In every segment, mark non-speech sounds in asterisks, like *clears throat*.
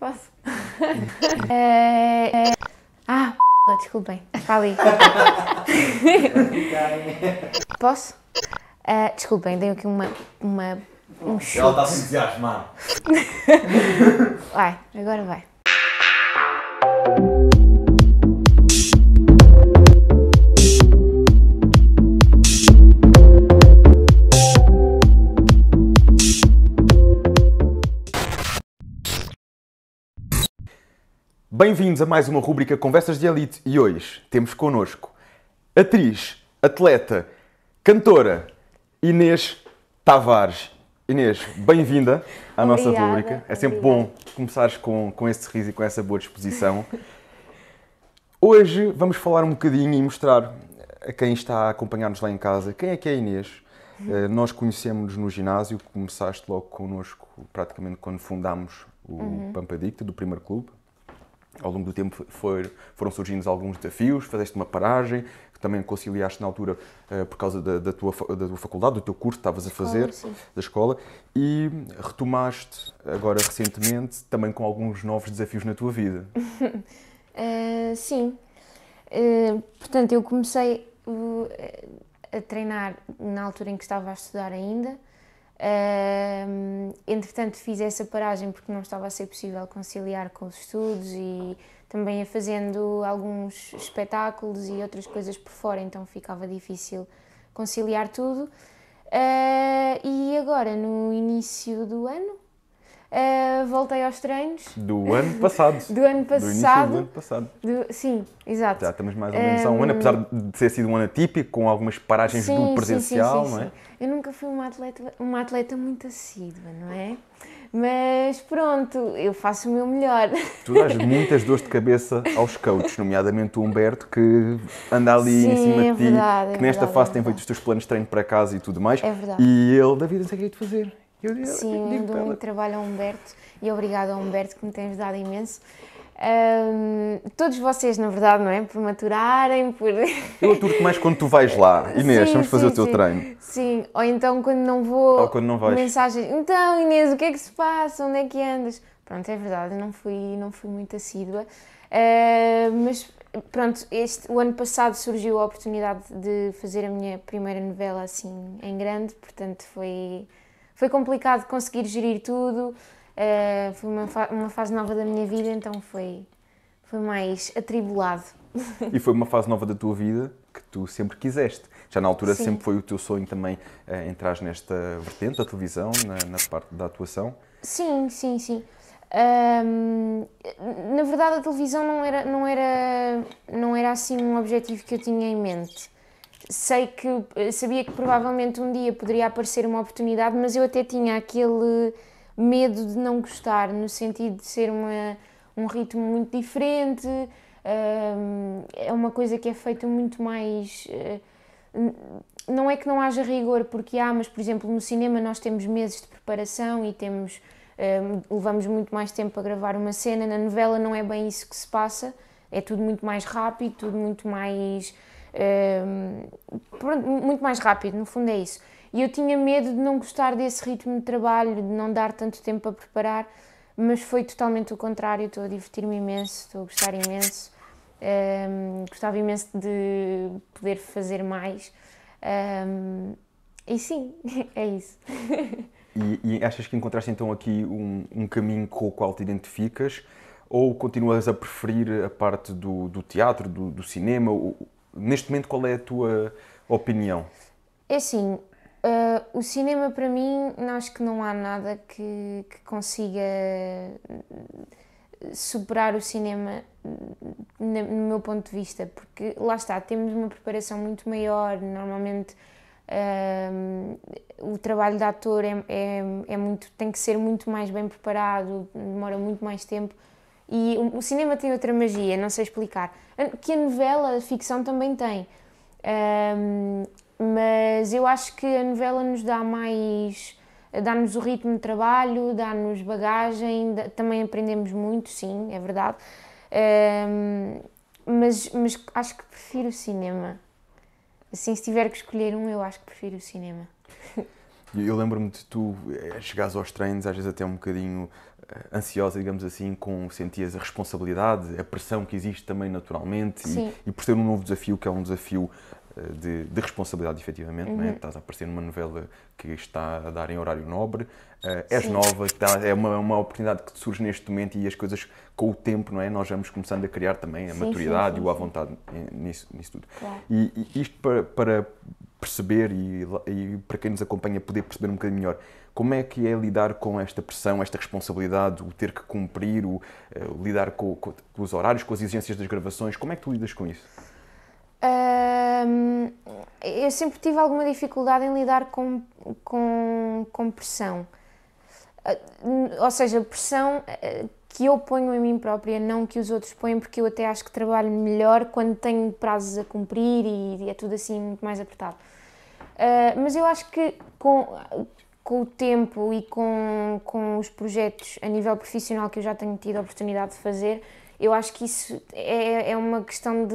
Posso? *laughs* é, é... Ah, p... desculpem. Está ali. *laughs* Posso? Uh, desculpem, dei aqui uma. uma um chute. Ela está se entusiasmar. *laughs* vai, agora vai. Bem-vindos a mais uma rubrica Conversas de Elite e hoje temos connosco atriz, atleta, cantora Inês Tavares. Inês, bem-vinda à nossa rúbrica. rubrica. É sempre obrigada. bom começares com, com esse sorriso e com essa boa disposição. *laughs* Hoje vamos falar um bocadinho e mostrar a quem está a acompanhar-nos lá em casa quem é que é a Inês. Eh, nós conhecemos-nos no ginásio, começaste logo connosco praticamente quando fundámos o uhum. Pampadicta, do primeiro clube, ao longo do tempo foi, foram surgindo alguns desafios, fizeste uma paragem, que também conciliaste na altura eh, por causa da, da, tua, da tua faculdade, do teu curso que estavas a fazer, escola, da escola, e retomaste agora recentemente também com alguns novos desafios na tua vida. uh, *laughs* sim. Uh, portanto, eu comecei a treinar na altura em que estava a estudar ainda, entretanto, fiz essa paragem porque não estava a ser possível conciliar com os estudos e também ia fazendo alguns espetáculos e outras coisas por fora, então ficava difícil conciliar tudo. Uh, e agora, no início do ano, Uh, voltei aos treinos. Do ano passado. *laughs* do ano passado. Do, do ano passado. Do, sim, exato. Já estamos mais ou menos um, há um ano, ehm, apesar de ter sido um ano atípico, com algumas paragens sim, do presencial, sim, sim, não é? Eu nunca fui uma atleta, uma atleta muito assídua, não é? Mas pronto, eu faço o meu melhor. *laughs* Tu dás muitas dores de cabeça aos coaches, nomeadamente o Humberto, que anda ali Sim, em cima é de ti, verdade, que é nesta verdade, fase é tem feito os teus planos de treino para casa e tudo mais. É verdade. E ele, David, não sei o que é de fazer. Eu, eu, Sim, eu dou muito trabalho a Humberto e obrigada a Humberto que me tem ajudado imenso. Um, todos vocês, na verdade, não é? Por maturarem, por. Eu aturo-te mais quando tu vais lá, Inês, sim, vamos fazer sim, o teu sim. treino. Sim, ou então quando não vou. Ou quando não vais. Mensagens. Então, Inês, o que é que se passa? Onde é que andas? Pronto, é verdade, não fui, não fui muito assídua. Uh, mas pronto, este, o ano passado surgiu a oportunidade de fazer a minha primeira novela assim em grande, portanto foi foi complicado conseguir gerir tudo, uh, foi uma, fa uma fase nova da minha vida, então foi, foi mais atribulado. e foi uma fase nova da tua vida que tu sempre quiseste. Já na altura Sim. sempre foi o teu sonho também uh, entrar nesta vertente da televisão, na, na, parte da atuação? Sim, sim, sim. Um, na verdade a televisão não era, não, era, não era assim um objetivo que eu tinha em mente sei que eh, sabia que provavelmente um dia poderia aparecer uma oportunidade, mas eu até tinha aquele medo de não gostar, no sentido de ser uma, um ritmo muito diferente, um, ehm, é uma coisa que é feita muito mais. Eh, não é que não haja rigor, porque há, mas por exemplo no cinema nós temos meses de preparação e temos. Um, ehm, levamos muito mais tempo a gravar uma cena, na novela não é bem isso que se passa, é tudo muito mais rápido, tudo muito mais Ehm, muito mais rápido, no fundo é isso. E eu tinha medo de não gostar desse ritmo de trabalho, de não dar tanto tempo para preparar, mas foi totalmente o contrário. Estou a divertir-me imenso, estou a gostar imenso. Um, ehm, gostava imenso de poder fazer mais. Um, ehm, e sim, *laughs* é isso. E, e, achas que encontraste então aqui um, um caminho com o qual te identificas? Ou continuas a preferir a parte do, do teatro, do, do cinema? neste momento, qual é a tua opinião? É assim, uh, o cinema para mim, acho que não há nada que, que consiga eh, superar o cinema hum, no meu ponto de vista, porque lá está, temos uma preparação muito maior, normalmente eh, o trabalho de ator é, é, é, muito, tem que ser muito mais bem preparado, demora muito mais tempo. E o, cinema tem outra magia, não sei explicar. Ah, que a novela, a ficção também tem. Um, mas eu acho que a novela nos dá mais. dá-nos o ritmo de trabalho, dá-nos bagagem, também aprendemos muito, sim, é verdade. Um, mas, mas acho que prefiro o cinema. Assim, se tiver que escolher um, eu acho que prefiro o cinema. *laughs* Eu lembro-me de tu eh, chegares aos treinos, às vezes até um bocadinho ansiosa, digamos assim, com sentias a responsabilidade, a pressão que existe também naturalmente e, e, por ser um novo desafio, que é um desafio eh, de, de responsabilidade, efetivamente, é? uhum. né? estás a aparecer numa novela que está a dar em horário nobre, uh, és nova, tá, é uma, é uma oportunidade que te surge neste momento e as coisas com o tempo, não é? Nós vamos começando a criar também a sim, maturidade sim, sim, e o à vontade eh, nisso, nisso tudo. Claro. E, e, isto para, para perceber e, e para quem nos acompanha poder perceber um bocadinho melhor, como é que é lidar com esta pressão, esta responsabilidade, o ter que cumprir, o, eh, o lidar com, com, os horários, com as exigências das gravações? Como é que tu lidas com isso? eu sempre tive alguma dificuldade em lidar com, com, com pressão. Ah, ou seja, pressão eh, que eu ponho em mim própria, não que os outros põem, porque eu até acho que trabalho melhor quando tenho prazos a cumprir e, é tudo assim muito mais apertado. Uh, mas eu acho que com, com o tempo e com, com os projetos a nível profissional que eu já tenho tido a oportunidade de fazer, eu acho que isso é, é uma questão de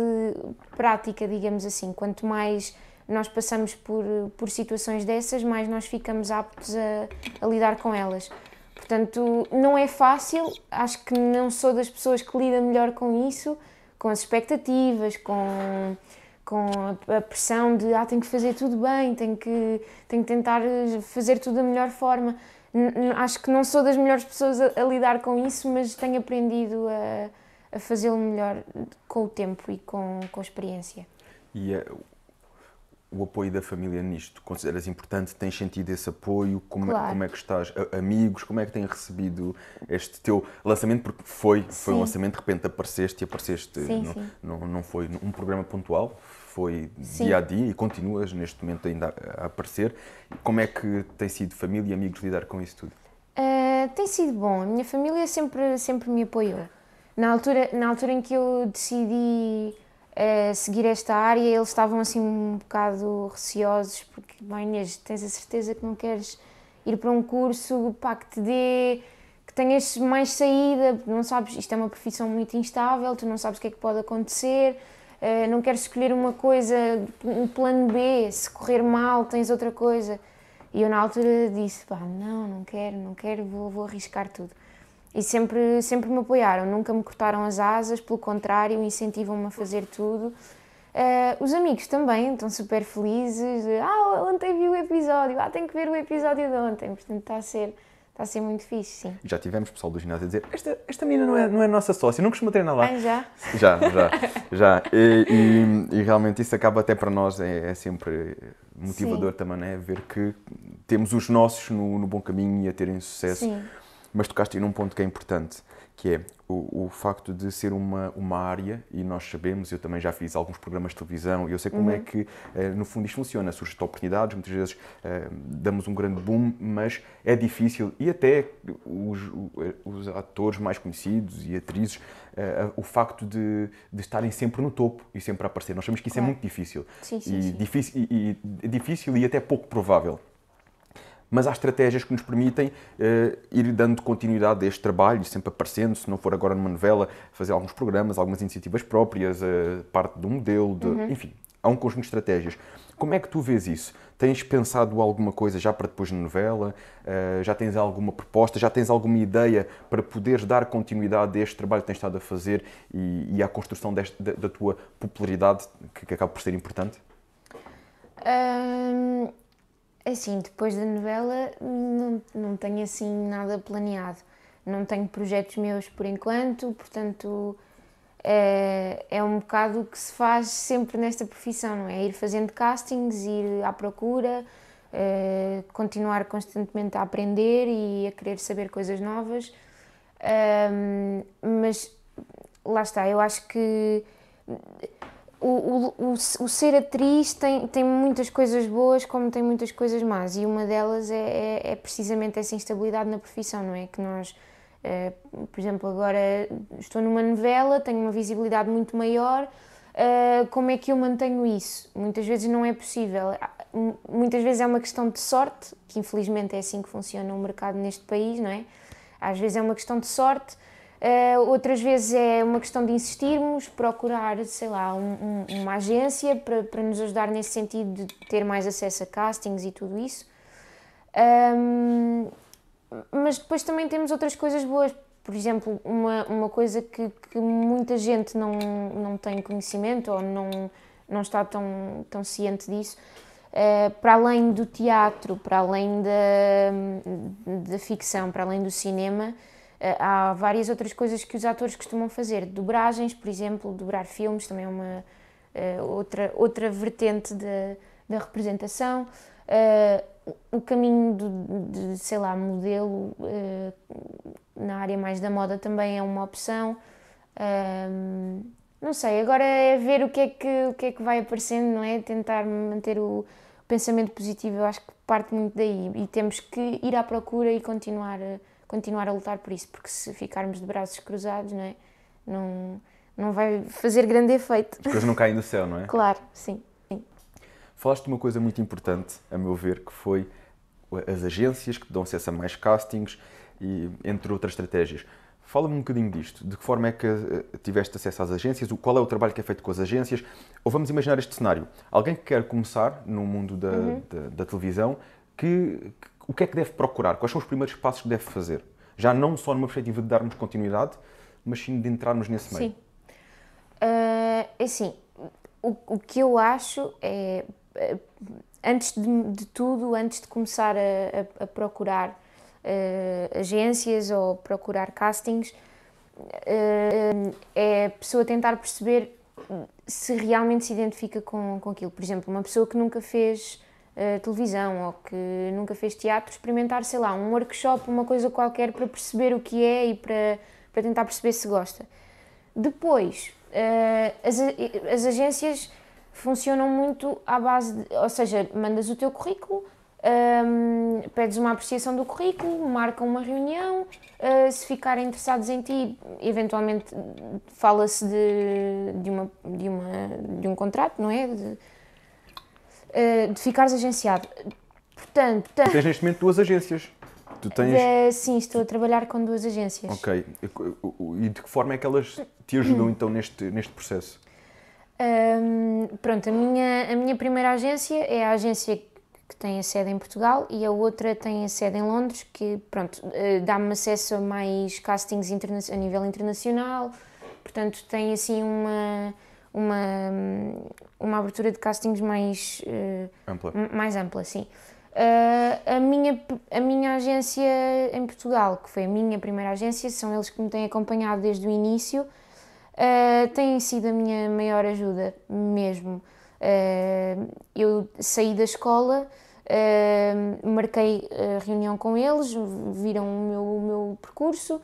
prática, digamos assim. Quanto mais nós passamos por, por situações dessas, mais nós ficamos aptos a, a lidar com elas. Portanto, não é fácil, acho que não sou das pessoas que lidam melhor com isso, com as expectativas, com com a pressão de ah, tenho que fazer tudo bem, tenho que, tenho que tentar eh, fazer tudo da melhor forma. N acho que não sou das melhores pessoas a, a, lidar com isso, mas tenho aprendido a, a fazê-lo melhor com o tempo e com, com a experiência. E eh, o apoio da família nisto? Consideras importante? Tens sentido esse apoio? Como, é, claro. é, como é que estás? Amigos, como é que têm recebido este teu lançamento? Porque foi, foi um lançamento, de repente apareceste e apareceste. Sim, não, sim. Não, não foi um programa pontual, foi Sim. dia a dia e continuas neste momento ainda a aparecer. Como é que tem sido família e amigos lidar com isso tudo? Uh, tem sido bom. A minha família sempre, sempre me apoiou. Na altura, na altura em que eu decidi uh, seguir esta área, eles estavam assim um bocado receosos, porque, bem, Inês, tens a certeza que não queres ir para um curso pá, que te dê que tenhas mais saída, não sabes, isto é uma profissão muito instável, tu não sabes o que é que pode acontecer, eh, não queres escolher uma coisa, um plano B, se correr mal tens outra coisa. E eu na altura disse, pá, não, não quero, não quero, vou, vou arriscar tudo. E sempre, sempre me apoiaram, nunca me cortaram as asas, pelo contrário, incentivam-me a fazer tudo. Uh, os amigos também estão super felizes, ah, ontem vi o episódio, ah, tenho que ver o episódio de ontem, portanto está a ser Está a ser muito fixe, sim. Já tivemos pessoal do ginásio a dizer: Esta, esta menina não é, não é nossa sócia, não costuma treinar lá. Ah, já? Já, já. já. E, e, e, realmente isso acaba até para nós, é, é sempre motivador sim. também, é? Ver que temos os nossos no, no bom caminho e a terem sucesso. Sim. Mas tocaste aí num ponto que é importante que é o, o, facto de ser uma, uma área, e nós sabemos, eu também já fiz alguns programas de televisão, e eu sei como é uhum. é que, eh, no fundo, isto funciona. Surgem oportunidades, muitas vezes eh, damos um grande boom, mas é difícil, e até os, eh, os atores mais conhecidos e atrizes, o facto de, de estarem sempre no topo e sempre a aparecer. Nós sabemos que isso é claro. é muito difícil. Sim, sim, e, sim. Difícil, e, e é difícil e até pouco provável mas há estratégias que nos permitem uh, ir dando continuidade a este trabalho, sempre aparecendo, se não for agora numa novela, fazer alguns programas, algumas iniciativas próprias, uh, parte de um modelo, de, uhum. enfim, há um conjunto de estratégias. Como é que tu vês isso? Tens pensado alguma coisa já para depois na novela? Uh, já tens alguma proposta? Já tens alguma ideia para poderes dar continuidade a este trabalho que tens estado a fazer e, e à construção deste, da, da, tua popularidade, que, que, acaba por ser importante? Um é assim, depois da novela não, não tenho assim nada planeado. Não tenho projetos meus por enquanto, portanto é, é um bocado o que se faz sempre nesta profissão, não é? Ir fazendo castings, ir à procura, é, continuar constantemente a aprender e a querer saber coisas novas. É, mas lá está, eu acho que o, o, o, ser atriz tem, tem muitas coisas boas, como tem muitas coisas más, e uma delas é, é, é precisamente essa instabilidade na profissão, não é? Que nós, é, por exemplo, agora estou numa novela, tenho uma visibilidade muito maior, eh, como é que eu mantenho isso? Muitas vezes não é possível. Ah, muitas vezes é uma questão de sorte, que infelizmente é assim que funciona o mercado neste país, não é? Às vezes é uma questão de sorte, Uh, outras vezes é uma questão de insistirmos, procurar, sei lá, um, um, uma agência para, para nos ajudar nesse sentido de ter mais acesso a castings e tudo isso. Um, mas depois também temos outras coisas boas. Por exemplo, uma, uma coisa que, que muita gente não, não tem conhecimento ou não, não está tão, tão ciente disso, uh, para além do teatro, para além da, da ficção, para além do cinema, eh, há várias outras coisas que os atores costumam fazer, dobragens, por exemplo, dobrar filmes também é uma eh, outra, outra vertente da, representação. Eh, o caminho do, de, sei lá, modelo na área mais da moda também é uma opção. não sei, agora é ver o que é que, o que, é que vai aparecendo, não é? Tentar manter o pensamento positivo, eu acho que parte muito daí e temos que ir à procura e continuar continuar a lutar por isso, porque se ficarmos de braços cruzados, não é? Não, não vai fazer grande efeito. As coisas não caem do céu, não é? claro, sim. sim. Falaste de uma coisa muito importante, a meu ver, que foi as agências que te dão acesso a mais castings e entre outras estratégias. Fala-me um bocadinho disto. De que forma é que eh, tiveste acesso às agências? Qual é o trabalho que é feito com as agências? Ou vamos imaginar este cenário. Alguém que quer começar no mundo da, uhum. da, da televisão, que, o que é que deve procurar? Quais são os primeiros passos que deve fazer? Já não só numa perspectiva de darmos continuidade, mas sim de entrarmos nesse meio. Sim. Uh, assim, o, o, que eu acho é, eh, antes de, de tudo, antes de começar a, a, a procurar uh, agências ou procurar castings, uh, é a pessoa tentar perceber se realmente se identifica com, com aquilo. Por exemplo, uma pessoa que nunca fez televisão ou que nunca fez teatro, experimentar, sei lá, um workshop, uma coisa qualquer para perceber o que é e para, para tentar perceber se gosta. Depois, uh, as, as agências funcionam muito à base de, ou seja, mandas o teu currículo, um, ehm, pedes uma apreciação do currículo, marcam uma reunião, uh, se ficarem interessados em ti, eventualmente fala-se de, de, uma, de, uma, de um contrato, não é? De, eh, de ficares agenciado. Portanto, portanto, Tens neste momento duas agências. Tu tens... Eh, sim, estou a trabalhar com duas agências. Ok. E de que forma é que elas te ajudam hum. então neste, neste processo? Um, pronto, a minha, a minha primeira agência é a agência que tem a sede em Portugal e a outra tem a sede em Londres, que pronto, eh, dá-me acesso a mais castings a nível internacional, portanto tem assim uma, uma, uma abertura de castings mais uh, ampla. Mais ampla sim. Uh, a, minha, a minha agência em Portugal, que foi a minha primeira agência, são eles que me têm acompanhado desde o início, uh, têm sido a minha maior ajuda, mesmo. Uh, eu saí da escola, marquei reunião com eles, viram o meu, o meu percurso,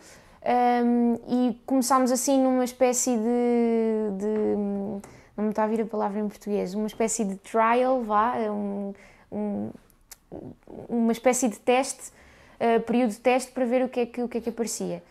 um, e começámos assim numa espécie de, de, Não me está a vir a palavra em português, uma espécie de trial, vá, um, um, uma espécie de teste, uh, período de teste para ver o que é que, o que, é que aparecia.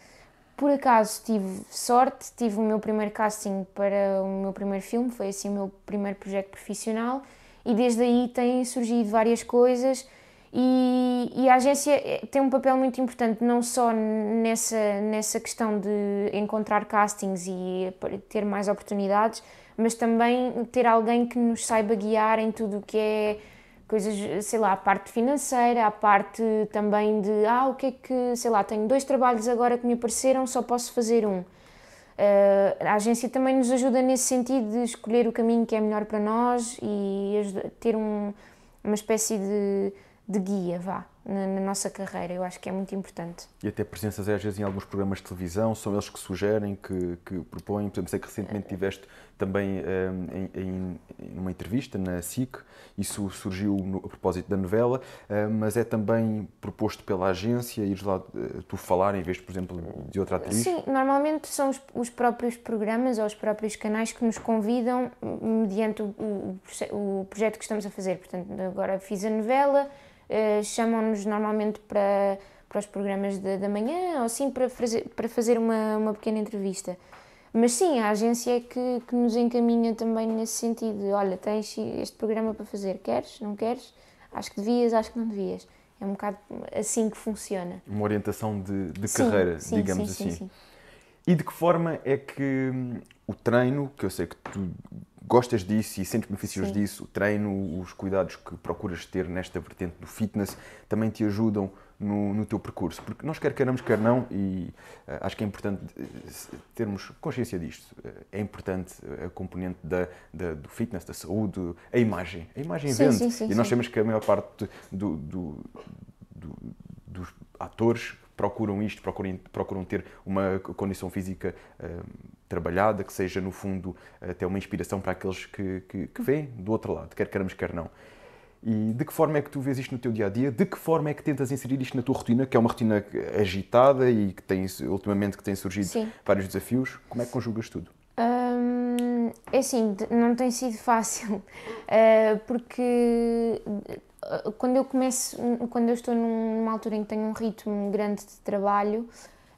Por acaso tive sorte, tive o meu primeiro casting para o meu primeiro filme, foi assim o meu primeiro projeto profissional e desde aí têm surgido várias coisas e, e, a agência eh, tem um papel muito importante, não só nessa, nessa questão de encontrar castings e eh, ter mais oportunidades, mas também ter alguém que nos saiba guiar em tudo o que é coisas, sei lá, a parte financeira, a parte também de, ah, o que é que, sei lá, tenho dois trabalhos agora que me apareceram, só posso fazer um. Uh, a agência também nos ajuda nesse sentido de escolher o caminho que é melhor para nós e ter um, uma espécie de de guia, vá, na, na, nossa carreira. Eu acho que é muito importante. E até presenças é, às vezes em alguns programas de televisão, são eles que sugerem, que, que propõem. Por exemplo, sei que recentemente tiveste também um, ehm, em, em, uma entrevista na SIC, isso surgiu no, a propósito da novela, ehm, mas é também proposto pela agência ires lá eh, tu falar em vez, por exemplo, de outra atriz? Sim, normalmente são os, os próprios programas ou os próprios canais que nos convidam mediante o, o, o projeto que estamos a fazer. Portanto, agora fiz a novela eh, chamam-nos normalmente para, para os programas da manhã ou sim para fazer, para fazer uma, uma pequena entrevista. Mas sim, a agência é que, que nos encaminha também nesse sentido. Olha, tens este programa para fazer, queres, não queres? Acho que devias, acho que não devias. É um bocado assim que funciona. Uma orientação de, de sim, carreira, sim, digamos sim, assim. E de que forma é que hum, o treino, que eu sei que tu gostas disso e sentes benefícios Sim. disso, o treino, os cuidados que procuras ter nesta vertente do fitness também te ajudam no, no teu percurso. Porque nós quer queiramos, quer não, e uh, acho que é importante eh, termos consciência disto. Eh, é importante a componente da, da do fitness, da saúde, a imagem. A imagem sim, vende. Sim, sim, e nós sabemos que a maior parte do, do, do, dos atores procuram isto, procuram, procuram ter uma condição física. Uh, trabalhada, que seja, no fundo, até uma inspiração para aqueles que, que, que vêm do outro lado, quer queremos quer não. E de que forma é que tu vês isto no teu dia a dia? De que forma é que tentas inserir isto na tua rotina, que é uma rotina agitada e que tem, ultimamente que tem surgido Sim. vários desafios? Como é que conjugas tudo? Hum, é assim, não tem sido fácil, *laughs* eh, porque eh, quando eu começo, quando eu estou numa altura em que tenho um ritmo grande de trabalho,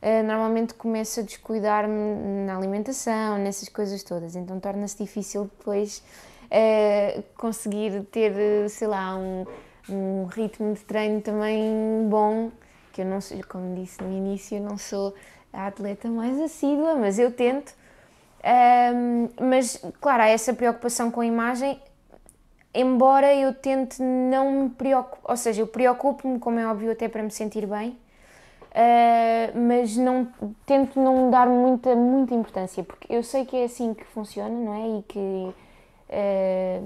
eh, normalmente começo a descuidar-me na alimentação, nessas coisas todas, então torna-se difícil depois uh, conseguir ter, sei lá, um, um, ritmo de treino também bom, que eu não sou, como disse no início, eu não sou a atleta mais assídua, mas eu tento. Um, mas, claro, há essa preocupação com a imagem, embora eu tente não me preocupar, ou seja, eu preocupo-me, como é óbvio, até para me sentir bem, Uh, mas não tento não dar muita muita importância porque eu sei que é assim que funciona não é e que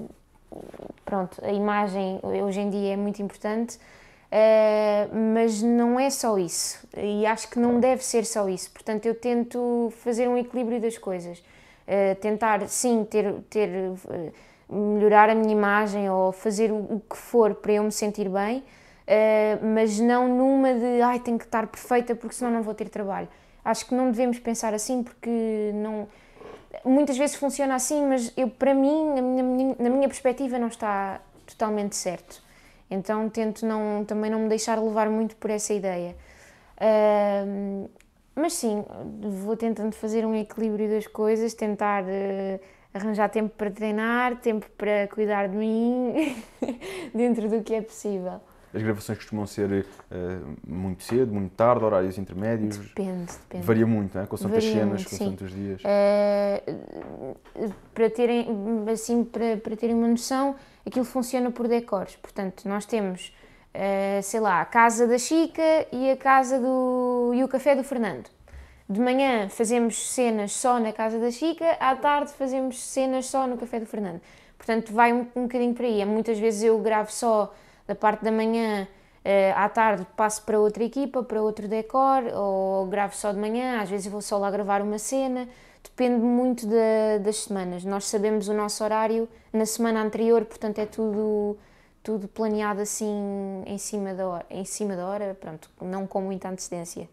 uh, pronto a imagem hoje em dia é muito importante uh, mas não é só isso e acho que não deve ser só isso portanto eu tento fazer um equilíbrio das coisas tentar sim ter ter melhorar a minha imagem ou fazer o, o que for para eu me sentir bem eh, mas não numa de ai, tenho que estar perfeita porque senão não vou ter trabalho. Acho que não devemos pensar assim porque não. Muitas vezes funciona assim, mas eu, para mim, na minha, na minha perspectiva, não está totalmente certo. Então tento não, também não me deixar levar muito por essa ideia. Uh, mas sim, vou tentando fazer um equilíbrio das coisas, tentar uh, arranjar tempo para treinar, tempo para cuidar de mim, *laughs* dentro do que é possível. As gravações costumam ser uh, muito cedo, muito tarde, horários intermédios? Depende, depende. Varia muito, não é? Consoante cenas, com tantos dias. Uh, para, terem, assim, para, para terem uma noção, aquilo funciona por decores. Portanto, nós temos, uh, sei lá, a casa da Chica e a casa do... e o café do Fernando. De manhã fazemos cenas só na casa da Chica, à tarde fazemos cenas só no café do Fernando. Portanto, vai um, um bocadinho por aí. É, muitas vezes eu gravo só da parte da manhã eh, à tarde passo para outra equipa, para outro decor, ou gravo só de manhã, às vezes vou só lá gravar uma cena, depende muito de, das semanas. Nós sabemos o nosso horário na semana anterior, portanto é tudo tudo planeado assim em cima da hora, em cima da hora, pronto, não com muita antecedência.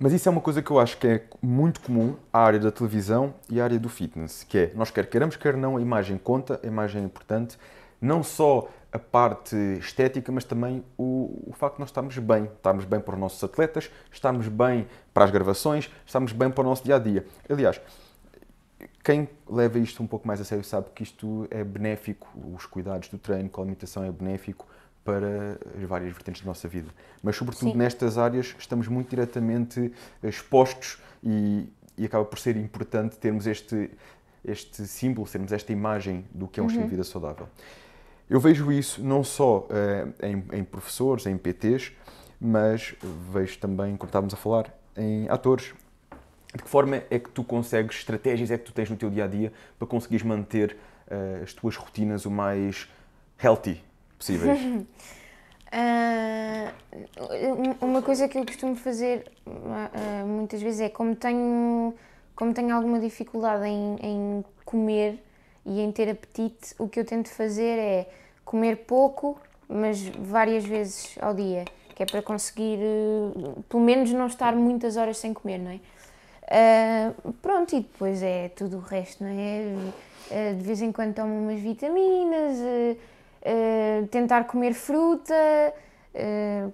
Mas isso é uma coisa que eu acho que é muito comum à área da televisão e à área do fitness, que é, nós quer queiramos, quer não, a imagem conta, a imagem é importante, não só a parte estética, mas também o, o facto de nós estarmos bem. Estarmos bem para os nossos atletas, estarmos bem para as gravações, estarmos bem para o nosso dia a dia. Aliás, quem leva isto um pouco mais a sério sabe que isto é benéfico, os cuidados do treino com a alimentação é benéfico para as várias vertentes da nossa vida. Mas, sobretudo, Sim. nestas áreas estamos muito diretamente eh, expostos e, e acaba por ser importante termos este, este símbolo, termos esta imagem do que é um uhum. estilo de uhum. vida saudável. Eu vejo isso não só uh, em, em, professores, em PTs, mas vejo também, como estávamos a falar, em atores. De que forma é que tu consegues, estratégias é que tu tens no teu dia a dia para conseguires manter uh, as tuas rotinas o mais healthy possíveis? Uh, *laughs* uma coisa que eu costumo fazer uh, muitas vezes é como tenho, como tenho alguma dificuldade em, em comer, e em ter apetite, o que eu tento fazer é comer pouco, mas várias vezes ao dia, que é para conseguir, eh, pelo menos, não estar muitas horas sem comer, não é? Uh, pronto, e depois é tudo o resto, não é? Uh, de vez em quando tomo umas vitaminas, uh, tentar comer fruta,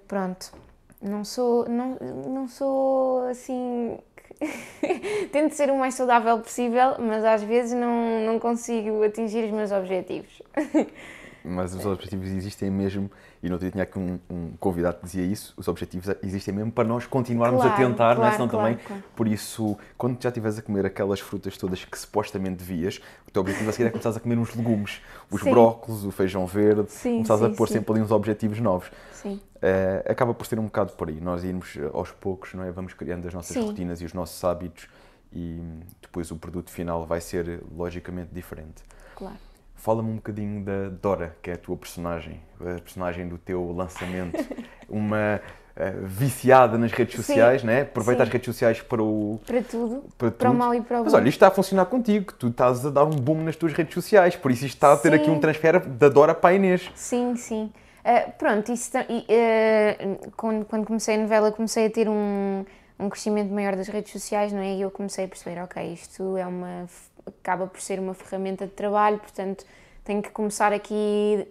pronto. Não sou, não, não sou assim *laughs* Tento ser o mais saudável possível, mas às vezes não, não consigo atingir os meus objetivos. *laughs* mas os objetivos existem mesmo e no outro dia tinha aqui um, um, convidado que dizia isso, os objetivos existem mesmo para nós continuarmos claro, a tentar, claro, não é? Senão claro, também, por isso, quando já estiveres a comer aquelas frutas todas que supostamente devias, o teu objetivo a seguir é começar a comer uns legumes, os sim. brócolos, o feijão verde, começar a pôr sim. sempre ali uns objetivos novos. Sim. Uh, acaba por ser um bocado por aí, nós irmos eh, aos poucos, não é? Vamos criando as nossas rotinas e os nossos hábitos e depois o produto final vai ser logicamente diferente. Claro. Fala-me um bocadinho da Dora, que é a tua personagem, a personagem do teu lançamento. *laughs* Uma uh, viciada nas redes sociais, sim, né? aproveita sim. as redes sociais para o. Para tudo, para, tudo. para o mal e para o bom. Mas olha, isto está a funcionar contigo, tu estás a dar um boom nas tuas redes sociais, por isso isto está a ter sim. aqui um transfer da Dora para a Inês. Sim, sim. Uh, pronto, isso, uh, eh, quando, quando comecei a novela, comecei a ter um, um crescimento maior das redes sociais, não é? E eu comecei a perceber, ok, isto é uma acaba por ser uma ferramenta de trabalho, portanto tenho que começar aqui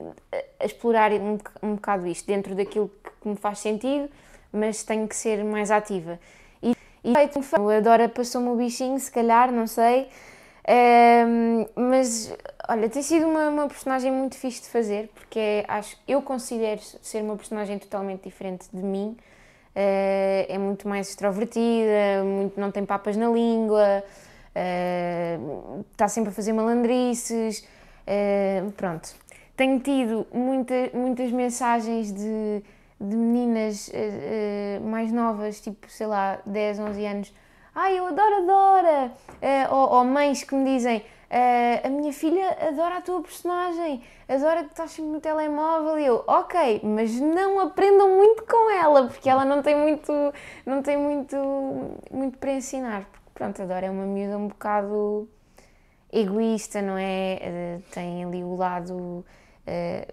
a explorar um, um bocado isto, dentro daquilo que me faz sentido, mas tenho que ser mais ativa. E, e feito um fã, a Dora passou-me o bichinho, se calhar, não sei, um, ehm, mas olha, tem sido uma, uma, personagem muito fixe de fazer, porque é, acho, eu considero ser uma personagem totalmente diferente de mim. Uh, é muito mais extrovertida, muito, não tem papas na língua, uh, eh, está sempre a fazer malandrices, uh, pronto. Tenho tido muita, muitas mensagens de, de meninas uh, mais novas, tipo, sei lá, 10, 11 anos. Ai, eu adoro adora ou, ou mães que me dizem, Uh, a minha filha adora a tua personagem, adora que estás sempre no telemóvel. E eu, ok, mas não aprendam muito com ela, porque ela não tem muito, não tem muito, muito para ensinar pronto, a Dora é uma miúda um bocado egoísta, não é? Eh, tem ali o lado eh,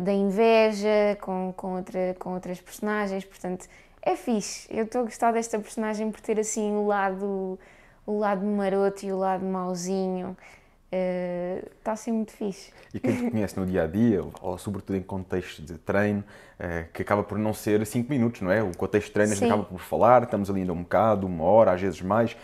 da inveja com, com, outra, com outras personagens, portanto é fixe. Eu estou a gostar desta personagem por ter assim o lado, o lado maroto e o lado mauzinho está eh, uh, assim muito fixe. E quem te conhece no dia a dia, ou sobretudo em contexto de treino, uh, que acaba por não ser 5 minutos, não é? O contexto de treino a gente acaba por falar, estamos ali ainda um bocado, uma hora, às vezes mais,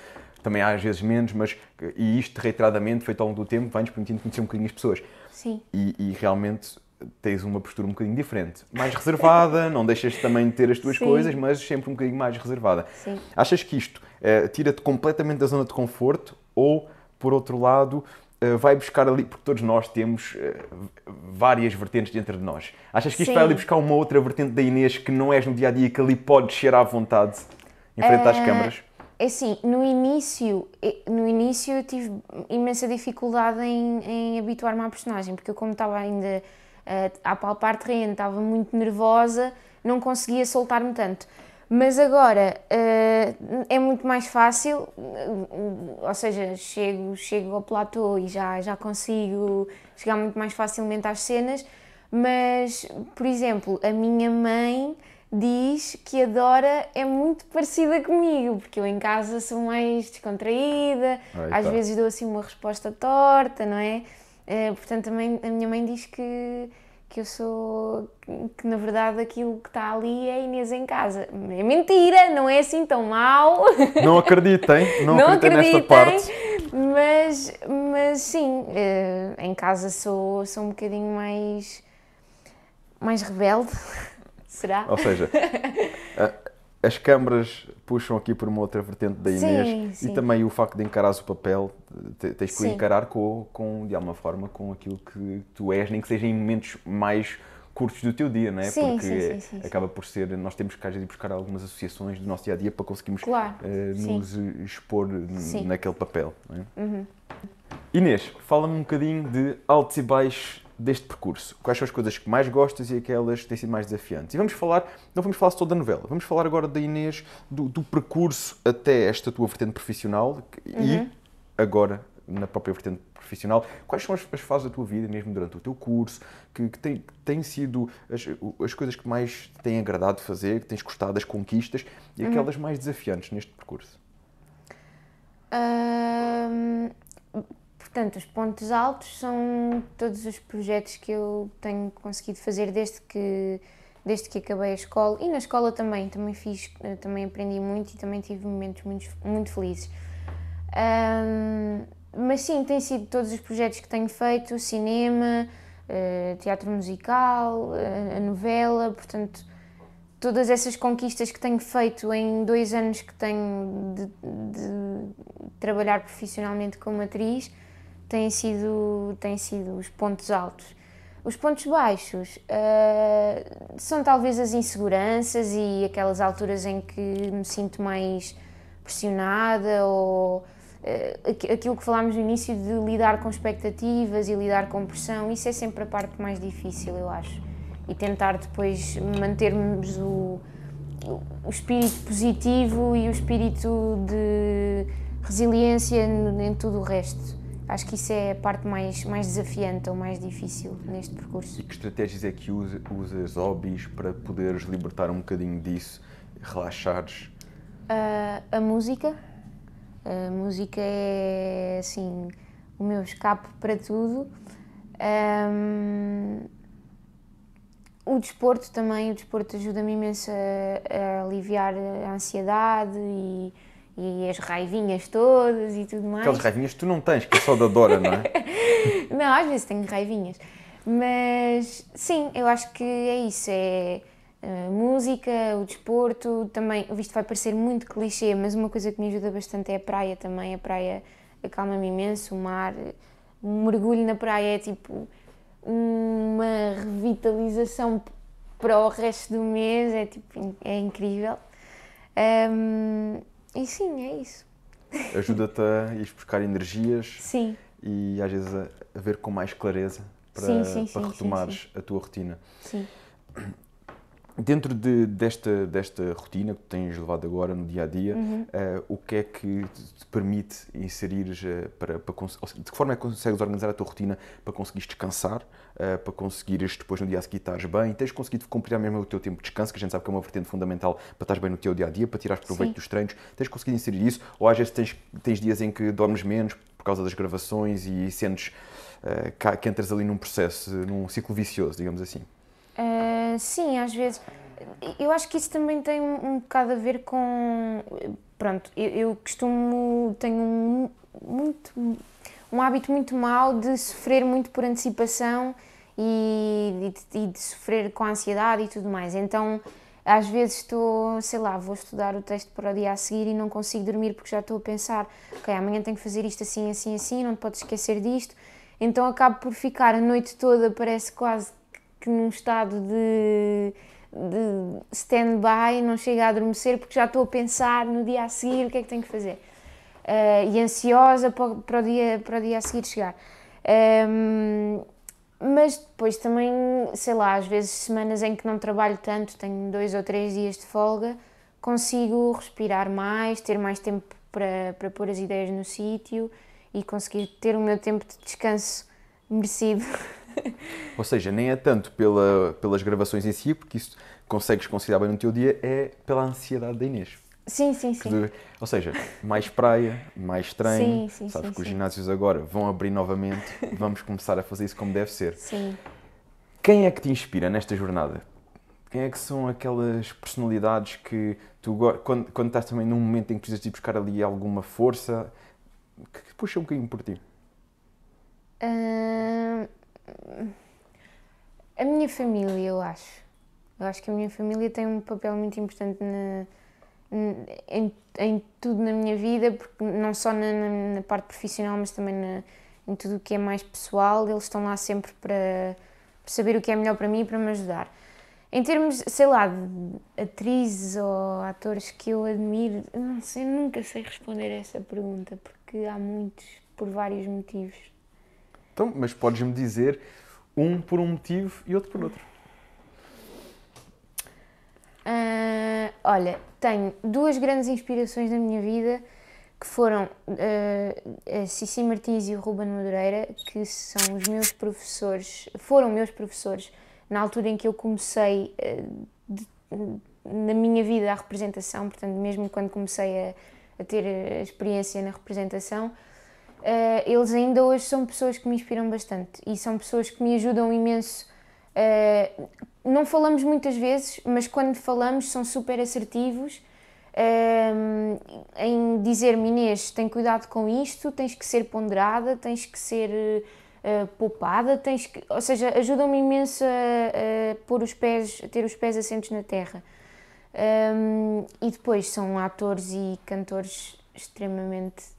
também há às vezes menos, mas eh, e isto reiteradamente, feito ao longo do tempo, vai-nos permitindo conhecer um bocadinho as pessoas. Sim. E, e, realmente tens uma postura um bocadinho diferente. Mais reservada, não deixas também de ter as tuas Sim. coisas, mas sempre um bocadinho mais reservada. Sim. Achas que isto uh, tira-te completamente da zona de conforto ou, por outro lado, eh, vai buscar ali, porque todos nós temos eh, várias vertentes dentro de nós. Achas que isto Sim. vai ali buscar uma outra vertente da Inês que não és no dia a dia, que ali pode cheirar à vontade, em frente uh, às eh, câmaras? É assim, no início, no início eu tive imensa dificuldade em, em habituar-me à personagem, porque eu, como estava ainda a palpar terreno, estava muito nervosa, não conseguia soltar-me tanto. Mas agora uh, é muito mais fácil, uh, ou seja, chego, chego ao platô e já, já consigo chegar muito mais facilmente às cenas, mas, por exemplo, a minha mãe diz que a Dora é muito parecida comigo, porque eu em casa sou mais descontraída, Aí às tá. vezes dou assim uma resposta torta, não é? Uh, portanto, também a minha mãe diz que que eu sou. que na verdade aquilo que está ali é Inês em casa. É mentira, não é assim tão mal Não acreditem, *laughs* não, não acreditem, acreditem nesta parte. Mas, mas sim, eh, em casa sou, sou um bocadinho mais. mais rebelde. *laughs* Será? Ou seja, *laughs* as câmaras puxam aqui por uma outra vertente da Inês sim, sim. e também o facto de encarares o papel, tens que o encarar com, com, de alguma forma com aquilo que tu és, nem que seja em momentos mais curtos do teu dia, não é? Sim, Porque sim, acaba por ser, nós temos que às vezes buscar algumas associações do nosso dia a dia para conseguirmos claro, uh, nos expor naquele papel. É? Uhum. Inês, fala-me um bocadinho de altos e baixos deste percurso? Quais são as coisas que mais gostas e aquelas que têm sido mais desafiantes? E vamos falar, não vamos falar só da novela, vamos falar agora da Inês, do, do percurso até esta tua vertente profissional e uhum. agora na própria vertente profissional. Quais são as, as, fases da tua vida, mesmo durante o teu curso, que, que têm sido as, as, coisas que mais te têm agradado fazer, que tens gostado, das conquistas e uhum. aquelas mais desafiantes neste percurso? Portanto, os pontos altos são todos os projetos que eu tenho conseguido fazer desde que desde que acabei a escola e na escola também também fiz eh, também aprendi muito e também tive momentos muito muito felizes um, mas sim têm sido todos os projetos que tenho feito cinema eh, teatro musical eh, a novela portanto todas essas conquistas que tenho feito em dois anos que tenho de, de trabalhar profissionalmente como atriz têm sido, têm sido os pontos altos. Os pontos baixos uh, são talvez as inseguranças e aquelas alturas em que me sinto mais pressionada ou uh, aquilo que falámos no início de lidar com expectativas e lidar com pressão, isso é sempre a parte mais difícil, eu acho. E tentar depois mantermos o, o espírito positivo e o espírito de resiliência em, em tudo o resto. Acho que isso é a parte mais, mais desafiante ou mais difícil neste percurso. E que estratégias é que usas, usas hobbies para poderes libertar um bocadinho disso, relaxares? Uh, a música. A música é assim o meu escape para tudo. Um, o desporto também, o desporto ajuda-me imenso a, a aliviar a ansiedade e e as raivinhas todas e tudo mais. Aquelas raivinhas que tu não tens, que é só da Dora, não é? *laughs* não, às vezes tenho raivinhas. Mas sim, eu acho que é isso. É eh, música, o desporto, também, visto vai parecer muito clichê, mas uma coisa que me ajuda bastante é a praia também. A praia acalma-me imenso, o mar, um mergulho na praia é tipo uma revitalização para o resto do mês, é tipo, é incrível. Um, e sim, é isso. Ajuda-te a ir buscar energias. Sim. E às vezes a, ver com mais clareza para, sim, sim, para sim, retomares a tua rotina. Sim. *clears throat* Dentro de, desta, desta rotina que tens levado agora no dia a dia, uhum. uh, o que é que te permite inserir uh, eh, para, para seja, de que forma é que consegues organizar a tua rotina para conseguires descansar, uh, para conseguires depois no dia a seguir estar bem, tens conseguido cumprir mesmo o teu tempo de descanso, que a gente sabe que é uma vertente fundamental para estar bem no teu dia a dia, para tirar proveito Sim. dos treinos, tens conseguido inserir isso, ou às vezes tens, tens dias em que dormes menos por causa das gravações e sentes que entras ali num processo, num ciclo vicioso, digamos assim? Eh, sim, às vezes. Eu acho que isso também tem um, um bocado a ver com. Pronto, eu, eu costumo. tenho um, muito, um hábito muito mau de sofrer muito por antecipação e, e, e de sofrer com a ansiedade e tudo mais. Então às vezes estou, sei lá, vou estudar o texto para o dia a seguir e não consigo dormir porque já estou a pensar, ok, amanhã tenho que fazer isto assim, assim, assim, não te podes esquecer disto. Então acabo por ficar a noite toda, parece quase que num estado de, de stand-by não chego a adormecer porque já estou a pensar no dia a seguir o que é que tenho que fazer. Uh, e ansiosa para, para, o dia, para o dia a seguir chegar. Um, ehm, mas depois também, sei lá, às vezes semanas em que não trabalho tanto, tenho dois ou três dias de folga, consigo respirar mais, ter mais tempo para, para pôr as ideias no sítio e conseguir ter o meu tempo de descanso merecido. *laughs* Ou seja, nem é tanto pela, pelas gravações em si, porque isso consegues conciliar bem no teu dia, é pela ansiedade da Inês. Sim, sim, sim. Tu, ou seja, mais praia, mais treino. Sim, sim, Sabes sim, que os ginásios agora vão abrir novamente, vamos começar a fazer isso como deve ser. Sim. Quem é que te inspira nesta jornada? Quem é que são aquelas personalidades que tu quando, quando estás também num momento em que precisas de buscar ali alguma força, que, que puxa um bocadinho por ti? Uh, a minha família, eu acho. Eu acho que a minha família tem um papel muito importante na, em, em, tudo na minha vida, porque não só na, na, na parte profissional, mas também na, em tudo o que é mais pessoal. Eles estão lá sempre para, para saber o que é melhor para mim e para me ajudar. Em termos, sei lá, de atrizes ou atores que eu admiro, não sei, nunca sei responder a essa pergunta, porque há muitos, por vários motivos. Então, mas podes-me dizer um por um motivo e outro por outro. Uh, olha, tenho duas grandes inspirações na minha vida que foram uh, a Cici Martins e o Ruben Madureira, que são os meus professores, foram meus professores na altura em que eu comecei uh, de, na minha vida a representação, portanto, mesmo quando comecei a, a ter a experiência na representação, eh, eles ainda hoje são pessoas que me inspiram bastante e são pessoas que me ajudam imenso. Eh, não falamos muitas vezes, mas quando falamos são super assertivos eh, em dizer-me Inês, tem cuidado com isto, tens que ser ponderada, tens que ser uh, poupada, tens que, ou seja, ajudam-me imenso a, a, pôr os pés, a ter os pés assentos na terra. Um, e depois são atores e cantores extremamente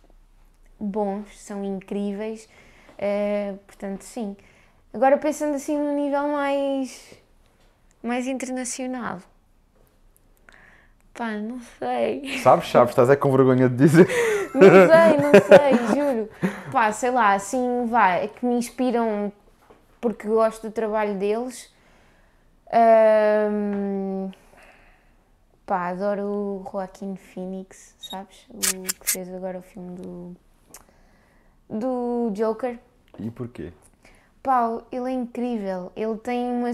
bons, são incríveis, uh, portanto, sim. Agora, pensando assim num nível mais, mais internacional, pá, não sei. Sabes, sabes, estás é com vergonha de dizer. *laughs* Não sei, não sei, juro. Pá, sei lá, assim, vai, é que me inspiram porque gosto do trabalho deles. Um, pá, adoro o Joaquim Phoenix, sabes? O que fez agora o filme do do Joker. E porquê? Pau, ele é incrível. Ele tem uma,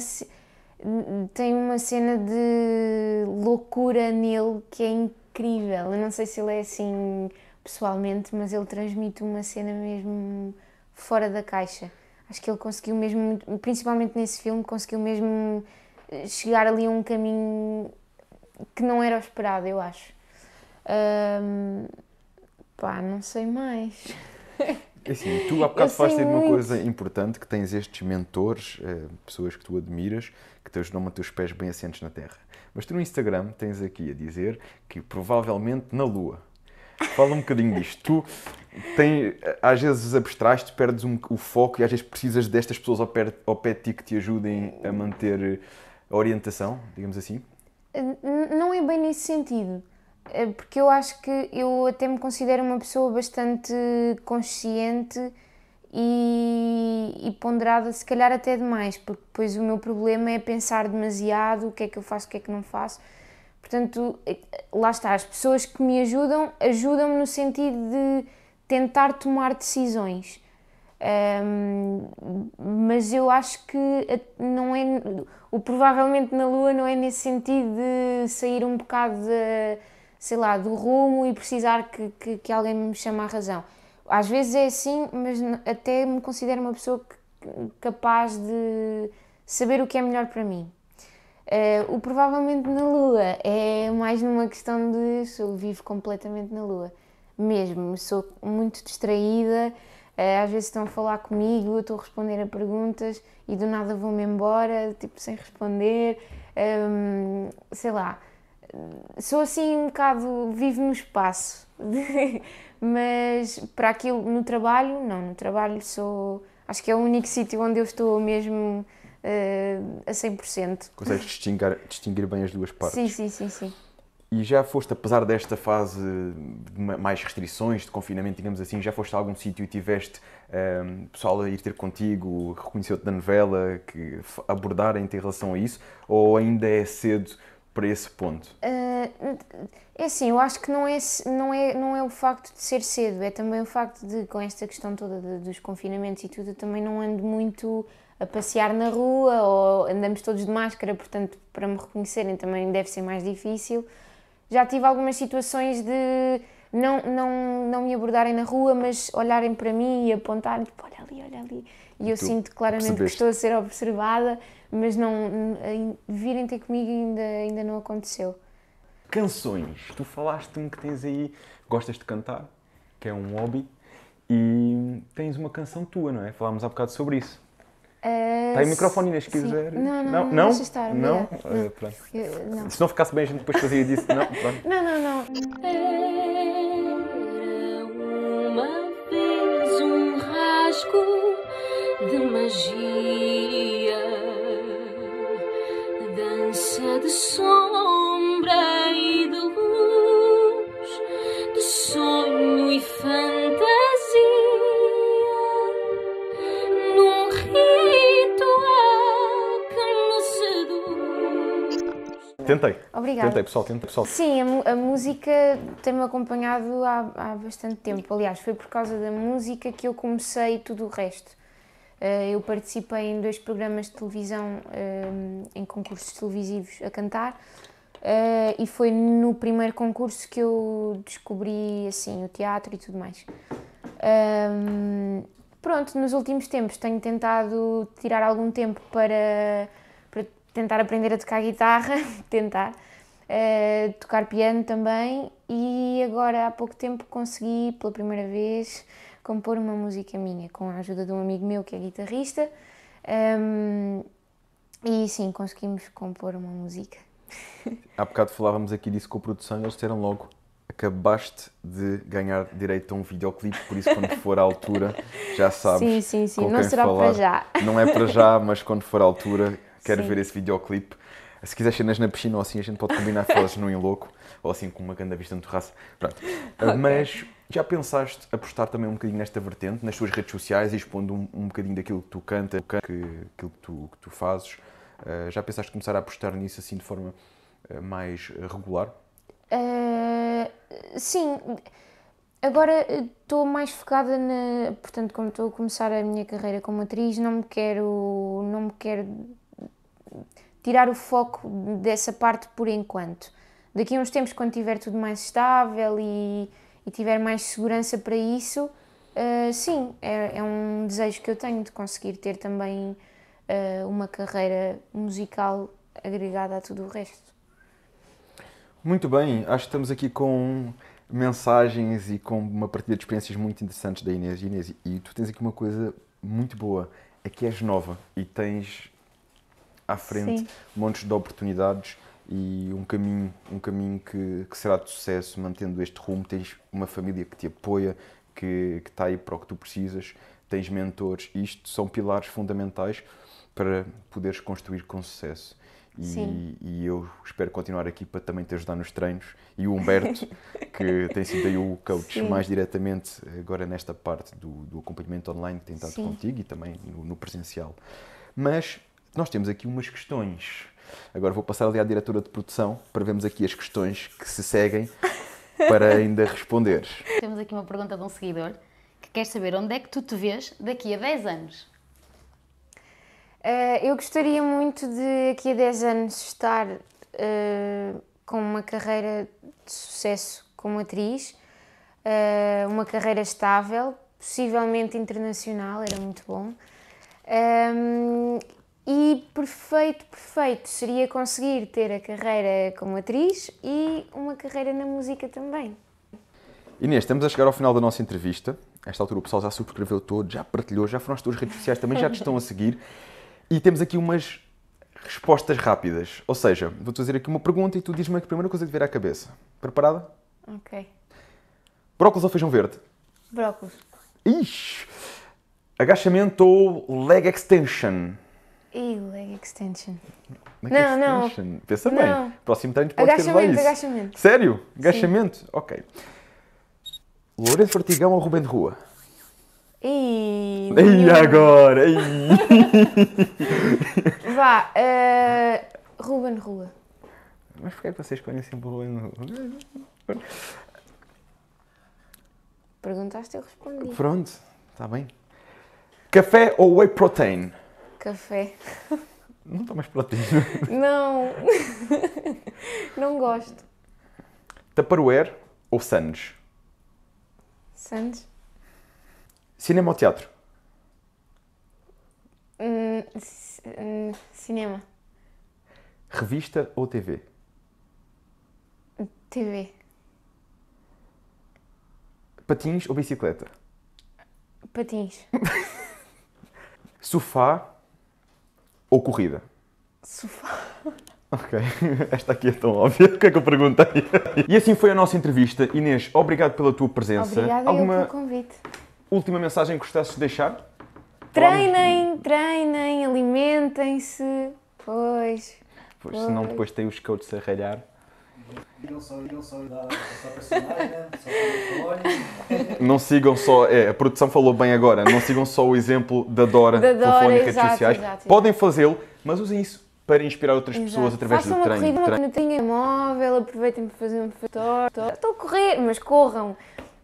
tem uma cena de loucura nele que é incrível. Eu não sei se ele é assim pessoalmente, mas ele transmite uma cena mesmo fora da caixa. Acho que ele conseguiu mesmo, principalmente nesse filme, conseguiu mesmo eh, chegar ali a um caminho que não era o esperado, eu acho. Um, pá, não sei mais. *laughs* É assim, tu há bocado falaste de uma coisa importante, que tens estes mentores, eh, pessoas que tu admiras, que te ajudam a ter os pés bem assentes na terra. Mas tu no Instagram tens aqui a dizer que provavelmente na Lua. Fala um bocadinho disto. Tu tens às vezes abstraste, perdes um, o foco e às vezes precisas destas pessoas ao pé, ao pé de ti que te ajudem a manter a orientação, digamos assim? Não é bem nesse sentido. É, porque eu acho que eu até me considero uma pessoa bastante consciente e, e, ponderada, se calhar até demais, porque depois o meu problema é pensar demasiado o que é que eu faço, o que é que não faço. Portanto, eh, lá está, as pessoas que me ajudam, ajudam-me no sentido de tentar tomar decisões. Um, mas eu acho que eh, não é o provavelmente na Lua não é nesse sentido de sair um bocado de, sei lá, do rumo e precisar que, que, que alguém me chame à razão. Às vezes é assim, mas até me considero uma pessoa capaz de saber o que é melhor para mim. Uh, o provavelmente na Lua é mais numa questão de eu vivo completamente na Lua, mesmo. Sou muito distraída, uh, às vezes estão a falar comigo, eu estou a responder a perguntas e do nada vou-me embora, tipo, sem responder. Um, ehm, sei lá, sou assim um bocado, vivo no espaço, *laughs* mas para aquilo, no trabalho, não, no trabalho sou, acho que é o único sítio onde eu estou mesmo uh, a 100%. Consegues distinguir, distinguir bem as duas *laughs* partes? Sim, sim, sim, sim. E já foste, apesar desta fase de mais restrições, de confinamento, digamos assim, já foste a algum sítio e tiveste um, ehm, pessoal a ir ter contigo, reconheceu-te da novela, que abordarem-te em relação a isso? Ou ainda é cedo para esse ponto? Uh, é assim, eu acho que não é, não, é, não é o facto de ser cedo, é também o facto de, com esta questão toda de, dos confinamentos e tudo, eu também não ando muito a passear na rua ou andamos todos de máscara, portanto, para me reconhecerem também deve ser mais difícil. Já tive algumas situações de não, não, não me abordarem na rua, mas olharem para mim e apontarem, tipo, olha ali, olha ali. E, eu sinto claramente percebeste. que estou a ser observada mas não virem ter comigo ainda, ainda não aconteceu. Canções. Tu falaste-me que tens aí, gostas de cantar, que é um hobby, e tens uma canção tua, não é? Falámos há bocado sobre isso. Está eh, aí o microfone, Inês, se quiser. Não, não, não. Não? Deixa estar, não? Eh, eh, não. Se não ficasse bem, a gente depois fazia disso. Não, pronto. Não, não, não. Era uma vez um rasgo de magia. de sombra e de luz, de sonho e fantasia, num ritual que me seduz. Tentei. Obrigada. Tentei, pessoal, tentei, pessoal. Sim, a, a música tem-me acompanhado há, há bastante tempo. Aliás, foi por causa da música que eu comecei tudo o resto eh, eu participei em dois programas de televisão, ehm, em concursos televisivos a cantar, eh, e foi no primeiro concurso que eu descobri assim o teatro e tudo mais. Ehm, pronto, nos últimos tempos tenho tentado tirar algum tempo para, para tentar aprender a tocar guitarra, *laughs* tentar. Uh, tocar piano também e agora há pouco tempo consegui pela primeira vez compor uma música minha com a ajuda de um amigo meu que é guitarrista. Um, e sim, conseguimos compor uma música. *laughs* Há bocado falávamos aqui disso com a produção eles disseram logo: acabaste de ganhar direito a um videoclipe, por isso, quando for a altura, já *laughs* sabes. Sim, sim, sim. não será falar. para já. *laughs* Não é para já, mas quando for a altura, quero sim. ver esse videoclipe. Se quiser cenas na piscina ou assim, a gente pode combinar falas no louco ou assim com uma grande vista no terraço. Pronto. Ah, okay. Mas já pensaste apostar também um bocadinho nesta vertente, nas tuas redes sociais, expondo um, um bocadinho daquilo que tu cantas, que, aquilo que tu, que tu fazes? Uh, já pensaste começar a apostar nisso assim de forma uh, mais regular? Uh, sim. Agora estou eh, mais focada na. Portanto, como estou a começar a minha carreira como atriz, não me quero. Não me quero tirar o foco dessa parte por enquanto daqui a uns tempos, quando tiver tudo mais estável e, e tiver mais segurança para isso, uh, sim, é, é, um desejo que eu tenho de conseguir ter também uh, uma carreira musical agregada a tudo o resto. Muito bem, acho que estamos aqui com mensagens e com uma partilha de experiências muito interessantes da Inês. Inês, e tu tens aqui uma coisa muito boa, é que és nova e tens à frente Sim. montes de oportunidades e um caminho, um caminho que, que será de sucesso mantendo este rumo. Tens uma família que te apoia, que, que está aí para o que tu precisas, tens mentores. Isto são pilares fundamentais para poderes construir com sucesso. E, e, eu espero continuar aqui para também te ajudar nos treinos. E o Humberto, que *laughs* tem sido aí o coach Sim. mais diretamente agora nesta parte do, do acompanhamento online que tem estado contigo e também no, no presencial. Mas nós temos aqui umas questões Agora vou passar ali à diretora de produção para vermos aqui as questões que se seguem para *laughs* ainda responderes. Temos aqui uma pergunta de um seguidor que quer saber onde é que tu te vês daqui a 10 anos. Uh, eu gostaria muito de, aqui a 10 anos, estar uh, com uma carreira de sucesso como atriz, uh, uma carreira estável, possivelmente internacional, era muito bom. Um, ehm, e perfeito, perfeito seria conseguir ter a carreira como atriz e uma carreira na música também. Inês, estamos a chegar ao final da nossa entrevista. A esta altura o pessoal já subscreveu todo, já partilhou, já foram às tuas redes sociais, também já te estão a seguir. E temos aqui umas respostas rápidas. Ou seja, vou-te fazer aqui uma pergunta e tu dizes-me a primeira coisa que te vier à cabeça. Preparada? Ok. Brócolis ou feijão verde? Brócolis. Ixi! Agachamento ou leg extension? E leg extension. Leg não, extension. não. Pensa bem. Não. Próximo treino pode ser mais. isso. Agachamento. Sério? Agachamento? Sim. Ok. Lourenço Fortigão ou Rubem de Rua? E, *laughs* e agora? E... *laughs* Vá, uh, eh, Ruben Rua. Mas porquê é que vocês conhecem o Ruben Rua? Perguntaste, eu respondi. Pronto, está bem. Café ou whey protein? Café. Não tomas proteína? Não. *laughs* Não gosto. Tupperware ou Sands? Sands. Cinema ou teatro? Hum, hum, cinema. Revista ou TV? TV. Patins ou bicicleta? Patins. *laughs* Sofá ou corrida? Sofá. *laughs* Ok, esta aqui é tão óbvia, o que é que eu perguntei? *laughs* E assim foi a nossa entrevista. Inês, obrigado pela tua presença. Obrigada Alguma pelo convite. Última mensagem que gostasses de deixar? Treinem, treinem, alimentem-se, pois, pois. Pois, senão depois tem os coaches a ralhar. Né? Não sigam só é, a produção falou bem agora, não sigam só o exemplo da Dora, da Dora telefónica exato, sociais. Exato, Podem fazê-lo, mas usem isso para inspirar outras exato. pessoas através do treino. Façam uma corrida, uma móvel, aproveitem para fazer um fator. Estou a correr, mas corram.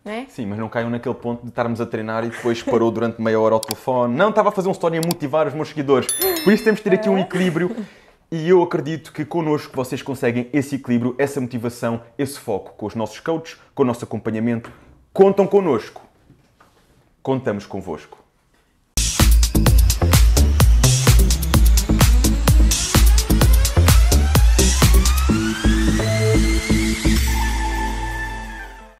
É? Sim, mas não caiam naquele ponto de estarmos a treinar e depois parou durante meia hora ao telefone. Não, estava a fazer um story a motivar os meus seguidores. Por isso temos de ter aqui um é. equilíbrio e eu acredito que connosco vocês conseguem esse equilíbrio, essa motivação, esse foco. Com os nossos coaches, com o nosso acompanhamento. Contam connosco. Contamos convosco.